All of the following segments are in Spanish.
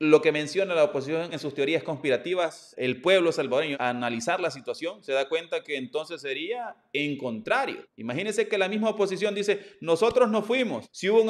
lo que menciona la oposición en sus teorías conspirativas, el pueblo salvadoreño, a analizar la situación, se da cuenta que entonces sería en contrario. Imagínense que la misma oposición dice, nosotros no fuimos, si hubo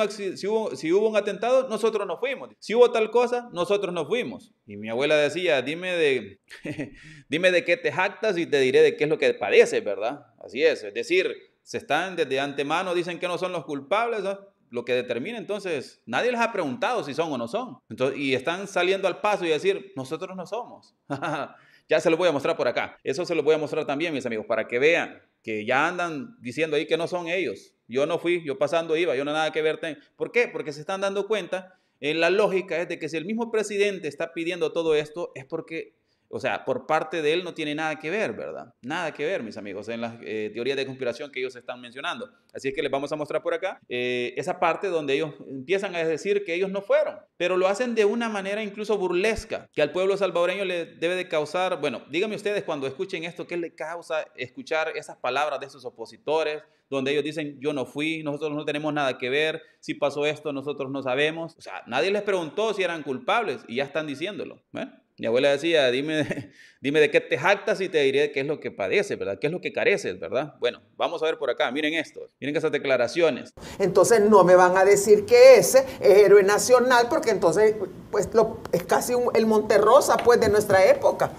un, atentado, nosotros no fuimos, si hubo tal cosa, nosotros no fuimos. Y mi abuela decía, dime de, dime de qué te jactas y te diré de qué es lo que parece ¿verdad? Así es, es decir, se están desde antemano, dicen que no son los culpables, lo que determina entonces, nadie les ha preguntado si son o no son. y están saliendo al paso y decir, nosotros no somos. ya se lo voy a mostrar por acá. Eso se lo voy a mostrar también, mis amigos, para que vean que ya andan diciendo ahí que no son ellos. Yo no fui, yo pasando iba, yo no nada que ver. ¿Por qué? Porque se están dando cuenta, en eh, la lógica es de que si el mismo presidente está pidiendo todo esto, es porque o sea, por parte de él no tiene nada que ver, ¿verdad? Nada que ver, mis amigos, en las eh, teorías de conspiración que ellos están mencionando. Así es que les vamos a mostrar por acá eh, esa parte donde ellos empiezan a decir que ellos no fueron, pero lo hacen de una manera incluso burlesca, que al pueblo salvadoreño le debe de causar, bueno, díganme ustedes cuando escuchen esto, ¿qué le causa escuchar esas palabras de esos opositores? donde ellos dicen, yo no fui, nosotros no tenemos nada que ver, si pasó esto, nosotros no sabemos. O sea, nadie les preguntó si eran culpables y ya están diciéndolo. ¿eh? Mi abuela decía, dime, dime de qué te jactas y te diré qué es lo que padece, ¿verdad? ¿Qué es lo que careces, verdad? Bueno, vamos a ver por acá, miren esto, miren esas declaraciones. Entonces no me van a decir que ese es héroe nacional, porque entonces pues lo, es casi el Monterrosa pues de nuestra época.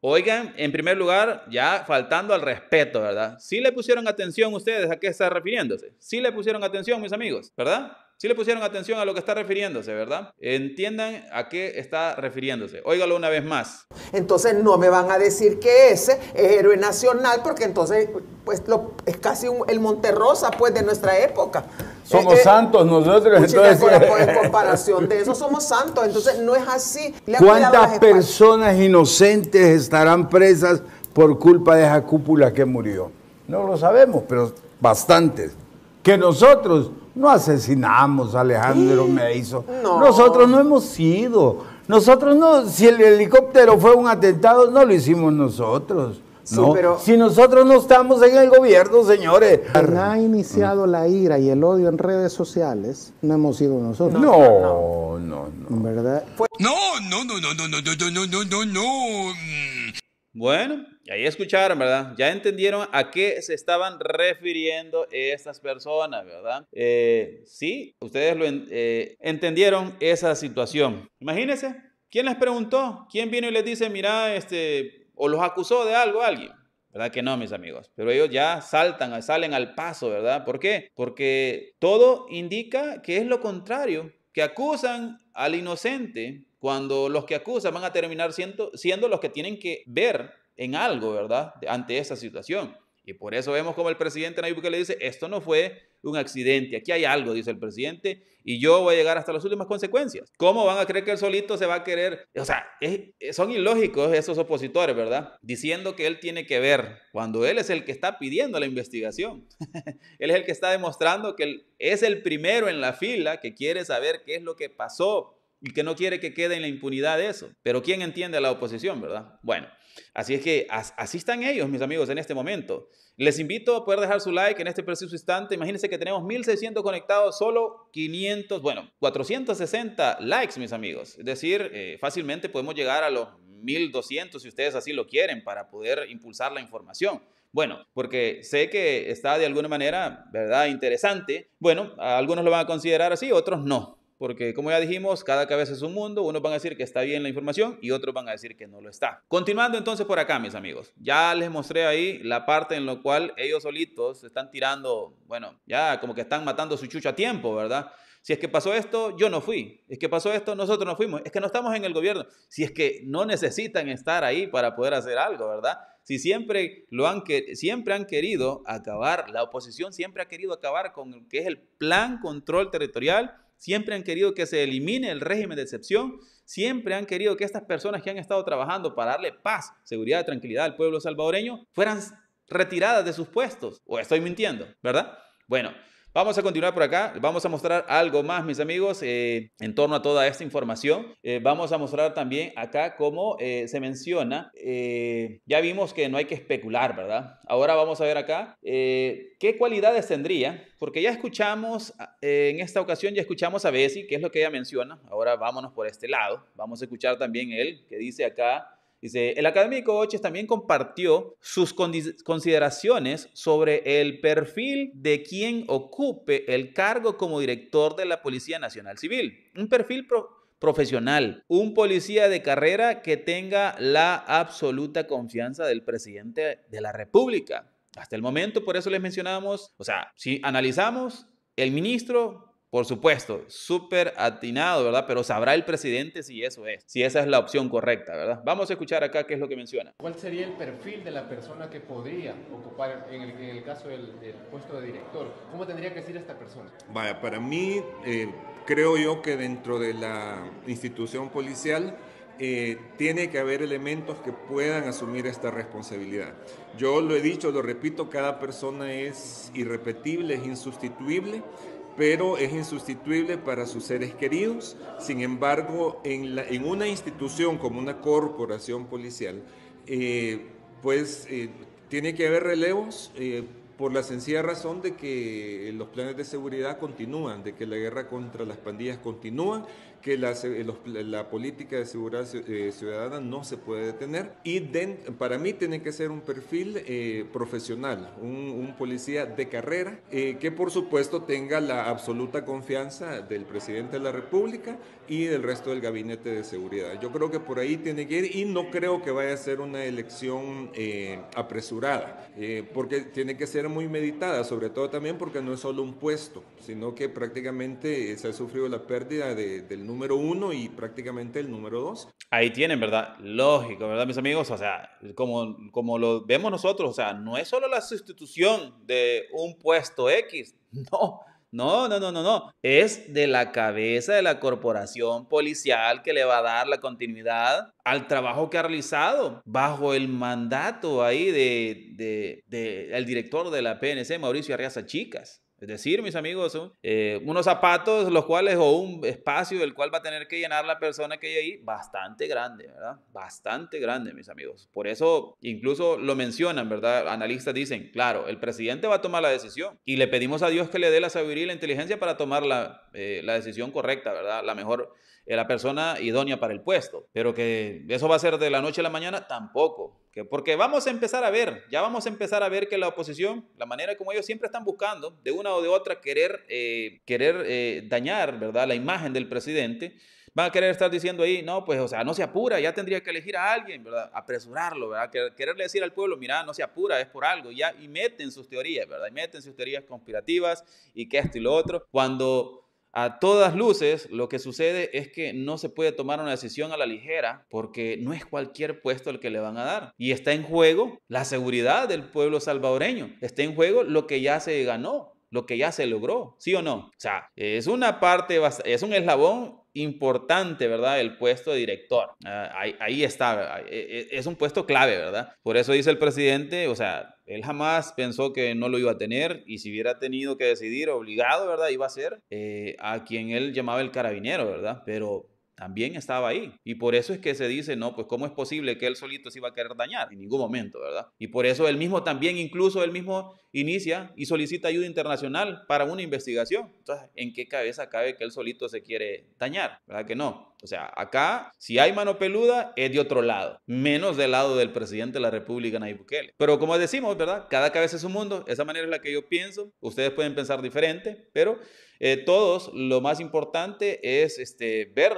Oigan, en primer lugar, ya faltando al respeto, ¿verdad? Sí le pusieron atención ustedes a qué está refiriéndose. si le pusieron atención, mis amigos, ¿verdad? Si le pusieron atención a lo que está refiriéndose, ¿verdad? Entiendan a qué está refiriéndose. Óigalo una vez más. Entonces no me van a decir que ese es héroe nacional, porque entonces pues es casi el Monterrosa pues de nuestra época. Somos eh, eh, santos nosotros. entonces... en comparación de eso somos santos, entonces no es así. ¿Cuántas personas inocentes estarán presas por culpa de esa cúpula que murió? No lo sabemos, pero bastantes. Que nosotros no asesinamos a Alejandro Mezo. Nosotros no hemos sido. Nosotros no, si el helicóptero fue un atentado, no lo hicimos nosotros. pero... Si nosotros no estamos en el gobierno, señores. ha iniciado la ira y el odio en redes sociales, no hemos sido nosotros. No, no, no. no. ¿Verdad? No, no, no, no, no, no, no, no, no, no. Bueno, Ahí escucharon, ¿verdad? Ya entendieron a qué se estaban refiriendo estas personas, ¿verdad? Eh, sí, ustedes lo eh, entendieron esa situación. Imagínense, ¿quién les preguntó? ¿Quién vino y les dice, mira, este, o los acusó de algo a alguien? ¿Verdad que no, mis amigos? Pero ellos ya saltan, salen al paso, ¿verdad? ¿Por qué? Porque todo indica que es lo contrario, que acusan al inocente cuando los que acusan van a terminar siendo, siendo los que tienen que ver en algo, ¿verdad?, ante esta situación. Y por eso vemos como el presidente Nayib le dice, esto no fue un accidente, aquí hay algo, dice el presidente, y yo voy a llegar hasta las últimas consecuencias. ¿Cómo van a creer que él solito se va a querer? O sea, son ilógicos esos opositores, ¿verdad? Diciendo que él tiene que ver, cuando él es el que está pidiendo la investigación. él es el que está demostrando que él es el primero en la fila que quiere saber qué es lo que pasó y que no quiere que quede en la impunidad de eso. Pero ¿quién entiende a la oposición, verdad? Bueno, así es que así están ellos, mis amigos, en este momento. Les invito a poder dejar su like en este preciso instante. Imagínense que tenemos 1600 conectados, solo 500, bueno, 460 likes, mis amigos. Es decir, eh, fácilmente podemos llegar a los 1200 si ustedes así lo quieren para poder impulsar la información. Bueno, porque sé que está de alguna manera, ¿verdad? Interesante. Bueno, algunos lo van a considerar así, otros no porque como ya dijimos, cada cabeza es un mundo, unos van a decir que está bien la información y otros van a decir que no lo está. Continuando entonces por acá, mis amigos, ya les mostré ahí la parte en la cual ellos solitos están tirando, bueno, ya como que están matando su chucho a tiempo, ¿verdad? Si es que pasó esto, yo no fui. Es que pasó esto, nosotros no fuimos. Es que no estamos en el gobierno. Si es que no necesitan estar ahí para poder hacer algo, ¿verdad? Si siempre, lo han, siempre han querido acabar, la oposición siempre ha querido acabar con lo que es el plan control territorial siempre han querido que se elimine el régimen de excepción, siempre han querido que estas personas que han estado trabajando para darle paz, seguridad, y tranquilidad al pueblo salvadoreño fueran retiradas de sus puestos. ¿O estoy mintiendo? ¿Verdad? Bueno, Vamos a continuar por acá. Vamos a mostrar algo más, mis amigos, eh, en torno a toda esta información. Eh, vamos a mostrar también acá cómo eh, se menciona. ya vimos que no hay que especular, ¿verdad? Ahora vamos a ver acá qué cualidades tendría, porque ya escuchamos, ah, en esta ocasión ya escuchamos a Bessie, que es lo que ella menciona. Ahora vámonos por este lado. Vamos a escuchar también él, que dice acá Dice, el académico Oches también compartió sus consideraciones sobre el perfil de quien ocupe el cargo como director de la Policía Nacional Civil. Un perfil profesional, un policía de carrera que tenga la absoluta confianza del presidente de la República. Hasta el momento, por eso les mencionamos, o sea, si analizamos, el ministro por supuesto, súper atinado, ¿verdad? Pero sabrá el presidente si eso es, si esa es la opción correcta, ¿verdad? Vamos a escuchar acá qué es lo que menciona. ¿Cuál sería el perfil de la persona que podría ocupar, en el, caso del, puesto de director? ¿Cómo tendría que ser esta persona? Vaya, para mí, eh, creo yo que dentro de la institución policial eh, tiene que haber elementos que puedan asumir esta responsabilidad. Yo lo he dicho, lo repito, cada persona es irrepetible, es insustituible pero es insustituible para sus seres queridos. Sin embargo, en, una institución como una corporación policial, eh, pues eh, tiene que haber relevos eh, por la sencilla razón de que los planes de seguridad continúan, de que la guerra contra las pandillas continúa que eh, la, política de seguridad eh, ciudadana no se puede detener y para mí tiene que ser un perfil eh, profesional, un, policía de carrera que por supuesto tenga la absoluta confianza del presidente de la República y del resto del gabinete de seguridad. Yo creo que por ahí tiene que ir y no creo que vaya a ser una elección apresurada, porque tiene que ser muy meditada, sobre todo también porque no es solo un puesto, sino que prácticamente se ha sufrido la pérdida de, del número uno y prácticamente el número dos. Ahí tienen, ¿verdad? Lógico, ¿verdad, mis amigos? O sea, como, como lo vemos nosotros, o sea, no es solo la sustitución de un puesto X, no. No, no, no, no, no. Es de la cabeza de la corporación policial que le va a dar la continuidad al trabajo que ha realizado bajo el mandato ahí de, de, el director de la PNC, Mauricio Arriaza Chicas. Es decir, mis amigos, eh, unos zapatos los cuales o un espacio del cual va a tener que llenar la persona que hay ahí, bastante grande, ¿verdad? Bastante grande, mis amigos. Por eso incluso lo mencionan, ¿verdad? Analistas dicen, claro, el presidente va a tomar la decisión y le pedimos a Dios que le dé la sabiduría y la inteligencia para tomar la, eh, la decisión correcta, ¿verdad? La mejor la persona idónea para el puesto. Pero que eso va a ser de la noche a la mañana, tampoco. Que porque vamos a empezar a ver, ya vamos a empezar a ver que la oposición, la manera como ellos siempre están buscando, de una o de otra, querer, eh, querer eh, dañar ¿verdad? la imagen del presidente, van a querer estar diciendo ahí, no, pues, o sea, no se apura, ya tendría que elegir a alguien, ¿verdad? Apresurarlo, ¿verdad? Quererle decir al pueblo, mira, no se apura, es por algo, ya, y meten sus teorías, ¿verdad? Y meten sus teorías conspirativas y que esto y lo otro, cuando a todas luces, lo que sucede es que no se puede tomar una decisión a la ligera porque no es cualquier puesto el que le van a dar. Y está en juego la seguridad del pueblo salvadoreño. Está en juego lo que ya se ganó, lo que ya se logró, ¿sí o no? O sea, es una parte, es un eslabón importante, ¿verdad? El puesto de director. Ah, ahí, está, e, e, es un puesto clave, ¿verdad? Por eso dice el presidente, o sea, él jamás pensó que no lo iba a tener y si hubiera tenido que decidir obligado, ¿verdad? Iba a ser eh, a quien él llamaba el carabinero, ¿verdad? Pero también estaba ahí. Y por eso es que se dice, no, pues cómo es posible que él solito se iba a querer dañar en ningún momento, ¿verdad? Y por eso él mismo también, incluso él mismo inicia y solicita ayuda internacional para una investigación. Entonces, ¿en qué cabeza cabe que él solito se quiere dañar? ¿Verdad que no? O sea, acá, si hay mano peluda, es de otro lado, menos del lado del presidente de la República, Nayib Bukele. Pero como decimos, ¿verdad? Cada cabeza es un mundo, esa manera es la que yo pienso, ustedes pueden pensar diferente, pero eh, todos, lo más importante es este, ver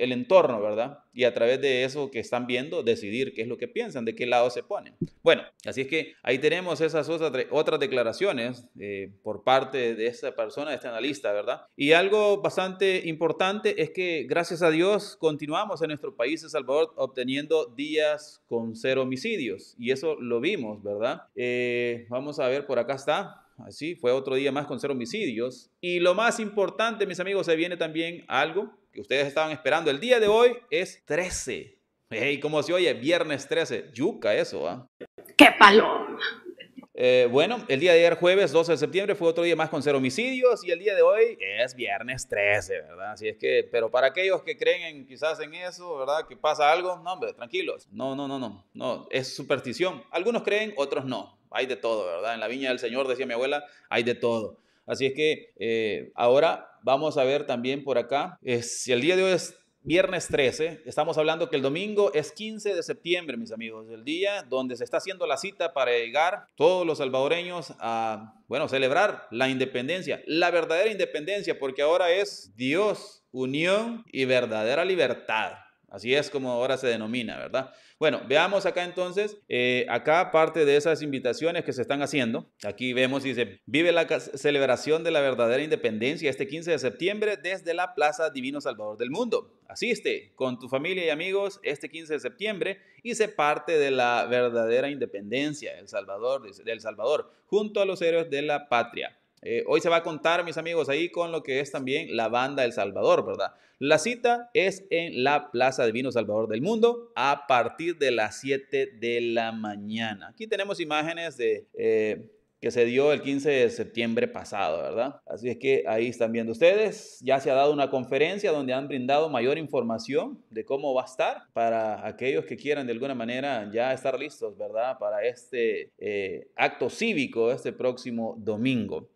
el entorno, ¿verdad? Y a través de eso que están viendo, decidir qué es lo que piensan, de qué lado se ponen. Bueno, así es que ahí tenemos esas otras declaraciones eh, por parte de esta persona, de este analista, ¿verdad? Y algo bastante importante es que gracias a Dios continuamos en nuestro país, El Salvador, obteniendo días con cero homicidios. Y eso lo vimos, ¿verdad? Eh, vamos a ver, por acá está. Así, fue otro día más con cero homicidios. Y lo más importante, mis amigos, se viene también algo que ustedes estaban esperando el día de hoy es 13. Y ¿cómo se oye? Viernes 13. Yuca eso, ¿ah? ¡Qué paloma! Eh, bueno, el día de ayer, jueves 12 de septiembre, fue otro día más con cero homicidios y el día de hoy es viernes 13, ¿verdad? Así es que, pero para aquellos que creen en, quizás en eso, ¿verdad? Que pasa algo, no, hombre, tranquilos. No, no, no, no, no, es superstición. Algunos creen, otros no. Hay de todo, ¿verdad? En la viña del Señor, decía mi abuela, hay de todo. Así es que eh, ahora vamos a ver también por acá, eh, si el día de hoy es viernes 13, estamos hablando que el domingo es 15 de septiembre, mis amigos, el día donde se está haciendo la cita para llegar todos los salvadoreños a, bueno, celebrar la independencia, la verdadera independencia, porque ahora es Dios, unión y verdadera libertad. Así es como ahora se denomina, ¿verdad? Bueno, veamos acá entonces, eh, acá parte de esas invitaciones que se están haciendo. Aquí vemos, dice, vive la celebración de la verdadera independencia este 15 de septiembre desde la Plaza Divino Salvador del Mundo. Asiste con tu familia y amigos este 15 de septiembre y se parte de la verdadera independencia, El Salvador, del Salvador, junto a los héroes de la patria. Eh, hoy se va a contar, mis amigos, ahí con lo que es también la banda El Salvador, ¿verdad? La cita es en la Plaza Divino Salvador del Mundo a partir de las 7 de la mañana. Aquí tenemos imágenes de... Eh, que se dio el 15 de septiembre pasado, ¿verdad? Así es que ahí están viendo ustedes. Ya se ha dado una conferencia donde han brindado mayor información de cómo va a estar para aquellos que quieran de alguna manera ya estar listos, ¿verdad? Para este eh, acto cívico este próximo domingo.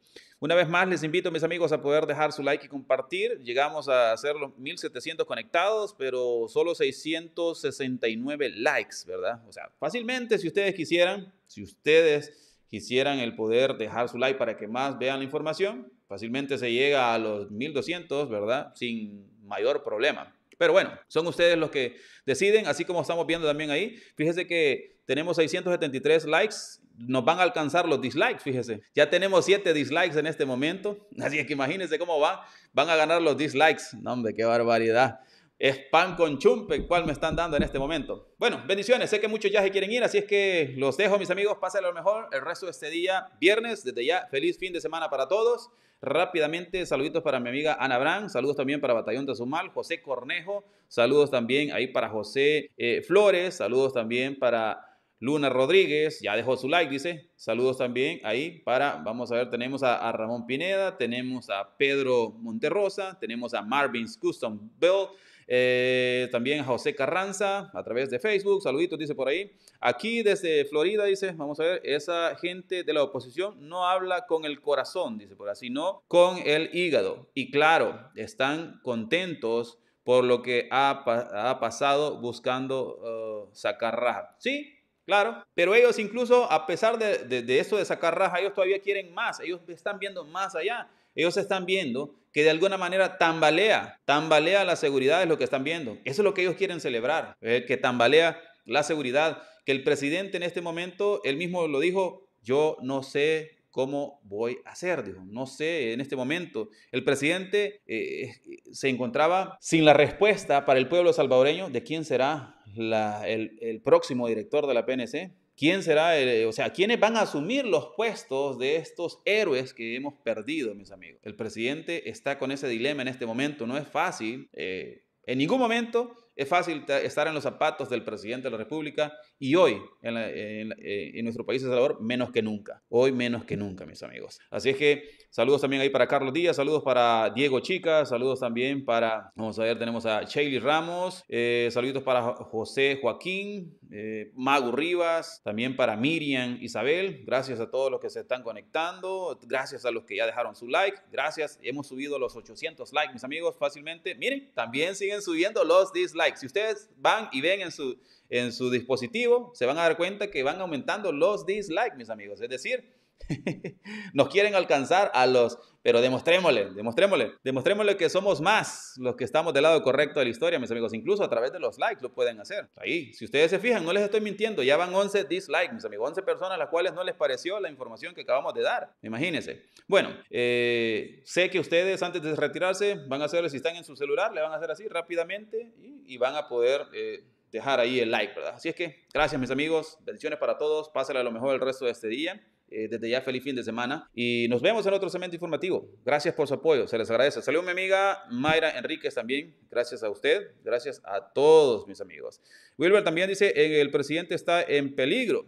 Una vez más, les invito, mis amigos, a poder dejar su like y compartir. Llegamos a hacer los 1700 conectados, pero solo 669 likes, ¿verdad? O sea, fácilmente, si ustedes quisieran, si ustedes quisieran el poder dejar su like para que más vean la información, fácilmente se llega a los 1200, ¿verdad? Sin mayor problema. Pero bueno, son ustedes los que deciden, así como estamos viendo también ahí. Fíjese que tenemos 673 likes, nos van a alcanzar los dislikes, fíjese. Ya tenemos 7 dislikes en este momento, así que imagínense cómo va, van a ganar los dislikes. No, hombre, qué barbaridad es pan con chumpe, cual me están dando en este momento. Bueno, bendiciones, sé que muchos ya se quieren ir, así es que los dejo, mis amigos, pásenlo lo mejor el resto de este día, viernes, desde ya, feliz fin de semana para todos. Rápidamente, saluditos para mi amiga Ana Brand, saludos también para Batallón de Azumal José Cornejo, saludos también ahí para José eh, Flores, saludos también para Luna Rodríguez, ya dejó su like, dice, saludos también ahí para, vamos a ver, tenemos a, Ramón Pineda, tenemos a Pedro Monterrosa, tenemos a Marvin's Custom Bell, eh, también José Carranza a través de Facebook, saluditos, dice por ahí. Aquí desde Florida, dice, vamos a ver, esa gente de la oposición no habla con el corazón, dice por así, no con el hígado. Y claro, están contentos por lo que ha, pasado buscando uh, sacar raja. Sí, Claro, pero ellos incluso, a pesar de, esto de sacar raja, ellos todavía quieren más, ellos están viendo más allá ellos están viendo que de alguna manera tambalea, tambalea la seguridad es lo que están viendo. Eso es lo que ellos quieren celebrar, eh, que tambalea la seguridad, que el presidente en este momento, él mismo lo dijo, yo no sé cómo voy a hacer, dijo, no sé en este momento. El presidente eh, se encontraba sin la respuesta para el pueblo salvadoreño de quién será el próximo director de la PNC. ¿Quién será, eh, o sea, quiénes van a asumir los puestos de estos héroes que hemos perdido, mis amigos? El presidente está con ese dilema en este momento, no es fácil. Eh, en ningún momento es fácil estar en los zapatos del presidente de la República y hoy eh, en, nuestro país, El Salvador, menos que nunca. Hoy menos que nunca, mis amigos. Así es que saludos también ahí para Carlos Díaz, saludos para Diego Chica, saludos también para, vamos a ver, tenemos a Shaley Ramos, eh, saludos para José Joaquín, eh, Mago Rivas, también para Miriam Isabel, gracias a todos los que se están conectando, gracias a los que ya dejaron su like, gracias, hemos subido los 800 likes, mis amigos, fácilmente. Miren, también siguen subiendo los dislikes. Si ustedes van y ven en su, en su dispositivo, se van a dar cuenta que van aumentando los dislikes, mis amigos. Es decir, Nos quieren alcanzar a los, pero demostrémosle, demostrémosle, demostrémosle que somos más los que estamos del lado correcto de la historia, mis amigos. Incluso a través de los likes lo pueden hacer. Ahí, si ustedes se fijan, no les estoy mintiendo, ya van 11 dislikes, mis amigos, 11 personas a las cuales no les pareció la información que acabamos de dar. Imagínense. Bueno, eh, sé que ustedes antes de retirarse van a hacerles, si están en su celular, le van a hacer así rápidamente y, van a poder... Eh, dejar ahí el like, ¿verdad? Así es que gracias mis amigos, bendiciones para todos, pásenle lo mejor el resto de este día. Eh, desde ya, feliz fin de semana. Y nos vemos en otro segmento informativo. Gracias por su apoyo, se les agradece. Salió mi amiga Mayra Enríquez también. Gracias a usted, gracias a todos mis amigos. Wilber también dice, eh, el presidente está en peligro.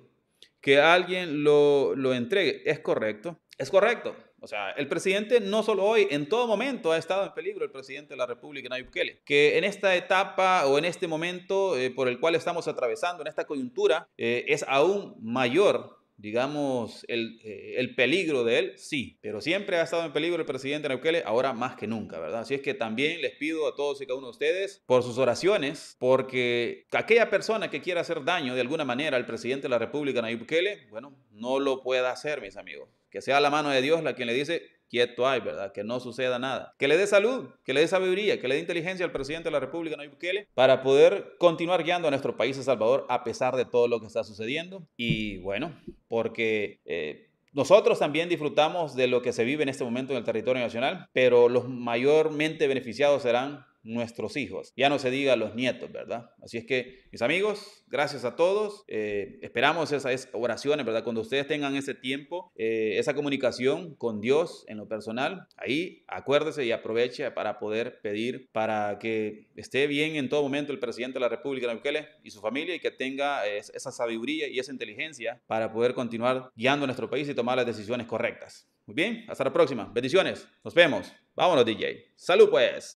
Que alguien lo, lo entregue. Es correcto, es correcto. O sea, el presidente no solo hoy, en todo momento ha estado en peligro el presidente de la República, Nayib Bukele. Que en esta etapa o en este momento eh, por el cual estamos atravesando, en esta coyuntura, es aún mayor digamos, eh, el, peligro de él, sí, pero siempre ha estado en peligro el presidente Nayib Bukele, ahora más que nunca, ¿verdad? Así es que también les pido a todos y cada uno de ustedes por sus oraciones, porque aquella persona que quiera hacer daño de alguna manera al presidente de la República, Nayib Bukele, bueno, no lo pueda hacer, mis amigos. Que sea la mano de Dios la quien le dice, quieto hay, ¿verdad? Que no suceda nada. Que le dé salud, que le dé sabiduría, que le dé inteligencia al presidente de la República, Nayib Bukele, para poder continuar guiando a nuestro país, El Salvador, a pesar de todo lo que está sucediendo. Y bueno, porque... Eh, nosotros también disfrutamos de lo que se vive en este momento en el territorio nacional, pero los mayormente beneficiados serán nuestros hijos. Ya no se diga los nietos, ¿verdad? Así es que, mis amigos, gracias a todos. Eh, esperamos esas oraciones, ¿verdad? Cuando ustedes tengan ese tiempo, eh, esa comunicación con Dios en lo personal, ahí acuérdese y aproveche para poder pedir para que esté bien en todo momento el presidente de la República, Bukele, y su familia, y que tenga eh, esa sabiduría y esa inteligencia para poder continuar guiando a nuestro país y tomar las decisiones correctas. Muy bien, hasta la próxima. Bendiciones. Nos vemos. Vámonos, DJ. Salud pues.